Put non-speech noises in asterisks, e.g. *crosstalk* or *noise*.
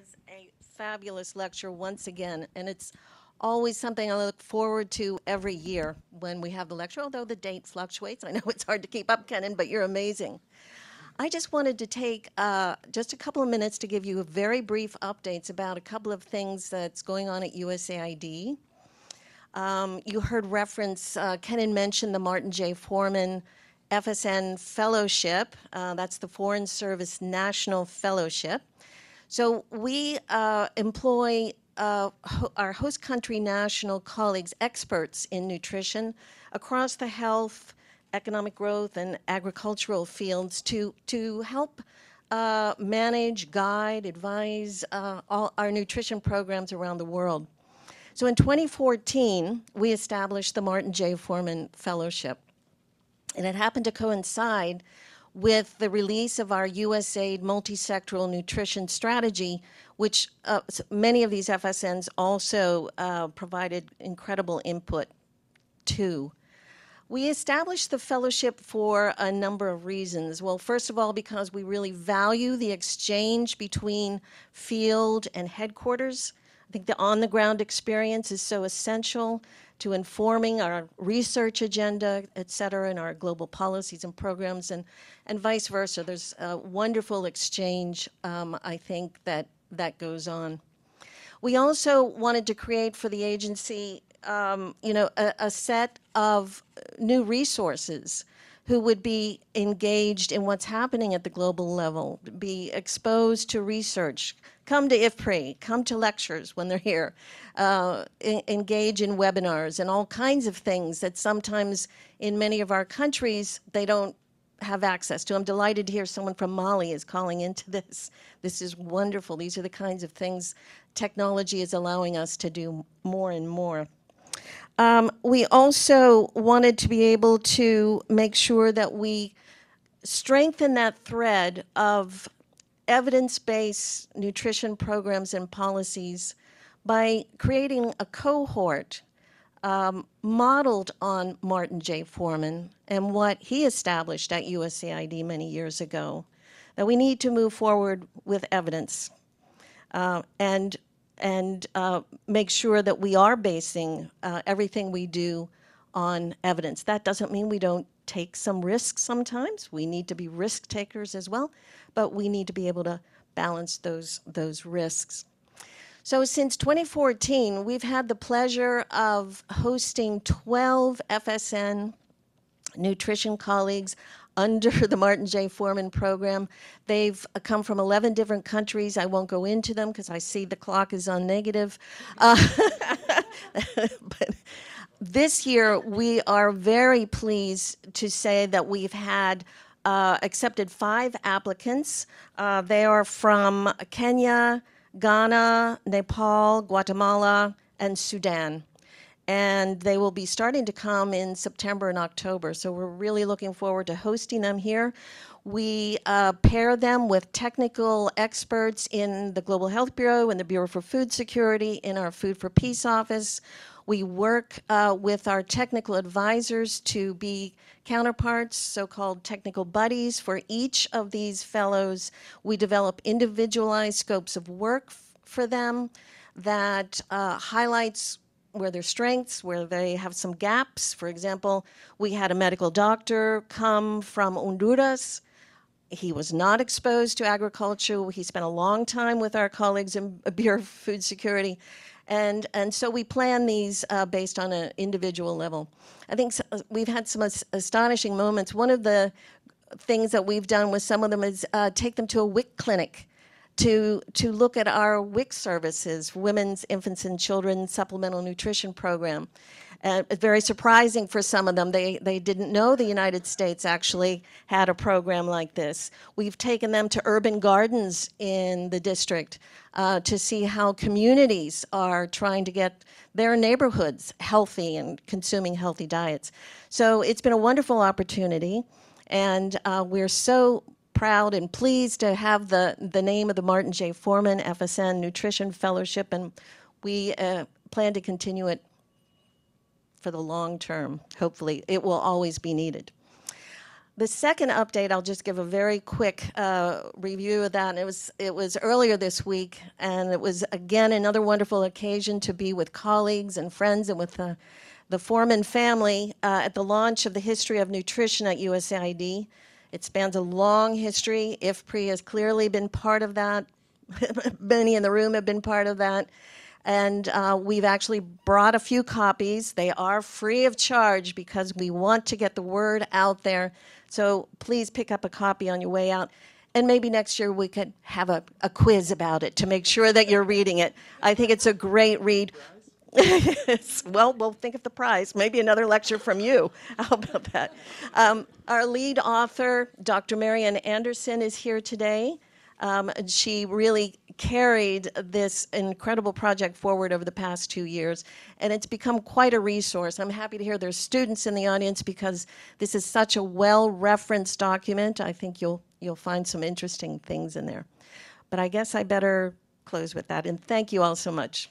was a fabulous lecture once again, and it's always something I look forward to every year when we have the lecture, although the date fluctuates. I know *laughs* it's hard to keep up, Kenan, but you're amazing. I just wanted to take uh, just a couple of minutes to give you very brief updates about a couple of things that's going on at USAID. Um, you heard reference, uh, Kenan mentioned the Martin J. Foreman FSN Fellowship. Uh, that's the Foreign Service National Fellowship. So we uh, employ uh, ho our host country national colleagues, experts in nutrition across the health, economic growth, and agricultural fields to, to help uh, manage, guide, advise uh, all our nutrition programs around the world. So in 2014, we established the Martin J. Foreman Fellowship. And it happened to coincide with the release of our USAID multisectoral nutrition strategy, which uh, many of these FSNs also uh, provided incredible input to. We established the fellowship for a number of reasons. Well, first of all, because we really value the exchange between field and headquarters. I think the on the ground experience is so essential to informing our research agenda, et cetera, and our global policies and programs, and, and vice versa. There's a wonderful exchange, um, I think, that, that goes on. We also wanted to create for the agency, um, you know, a, a, set of new resources who would be engaged in what's happening at the global level, be exposed to research, come to IFPRI, come to lectures when they're here, uh, engage in webinars and all kinds of things that sometimes in many of our countries they don't have access to. I'm delighted to hear someone from Mali is calling into *laughs* this. This is wonderful. These are the kinds of things technology is allowing us to do more and more. Um, we also wanted to be able to make sure that we strengthen that thread of evidence based nutrition programs and policies by creating a cohort um, modeled on Martin J. Foreman and what he established at USAID many years ago. That we need to move forward with evidence. Uh, and and uh, make sure that we are basing uh, everything we do on evidence. That doesn't mean we don't take some risks sometimes. We need to be risk takers as well, but we need to be able to balance those, those risks. So, since 2014, we've had the pleasure of hosting 12 FSN nutrition colleagues under *laughs* the Martin J. Foreman program. They've uh, come from 11 different countries. I won't go into them because I see the clock is on negative. *laughs* Uh, *laughs* but this year, we are very pleased to say that we've had uh, accepted five applicants. Uh, they are from Kenya, Ghana, Nepal, Guatemala, and Sudan and they will be starting to come in September and October. So we're really looking forward to hosting them here. We uh, pair them with technical experts in the Global Health Bureau, and the Bureau for Food Security, in our Food for Peace office. We work uh, with our technical advisors to be counterparts, so called technical buddies for each of these fellows. We develop individualized scopes of work for them that uh, highlights where their strengths, where they have some gaps. For example, we had a medical doctor come from Honduras. He was not exposed to agriculture. He spent a long time with our colleagues in *laughs* Bureau of Food Security. And, and so we plan these uh, based on an individual level. I think so, uh, we've had some astonishing moments. One of the things that we've done with some of them is uh, take them to a WIC clinic to, to look at our WIC services, Women's, Infants, and Children Supplemental Nutrition Program. Uh, very surprising for some of them. They, they didn't know the United States actually had a program like this. We've taken them to urban gardens in the district uh, to see how communities are trying to get their neighborhoods healthy and consuming healthy diets. So it's been a wonderful opportunity, and uh, we're so proud and pleased to have the, the name of the Martin J. Foreman FSN Nutrition Fellowship, and we uh, plan to continue it for the long term. Hopefully, it will always be needed. The second update, I'll just give a very quick uh, review of that. And it was it was earlier this week, and it was again another wonderful occasion to be with colleagues and friends and with the, the Foreman family uh, at the launch of the History of Nutrition at USAID. It spans a long history. IFPRI has clearly been part of that. Many *laughs* in the room have been part of that. And uh, we've actually brought a few copies. They are free of charge because we want to get the word out there. So please pick up a copy on your way out. And maybe next year we could have a, a quiz about it to make sure that you're reading it. I think it's a great read. *laughs* yes. Well, we'll think of the prize. Maybe another lecture from you. *laughs* How about that? Um, our lead author, Dr. Marian Anderson, is here today. Um, she really carried this incredible project forward over the past two years, and it's become quite a resource. I'm happy to hear there's students in the audience because this is such a well-referenced document. I think you'll you'll find some interesting things in there. But I guess I better close with that, and thank you all so much.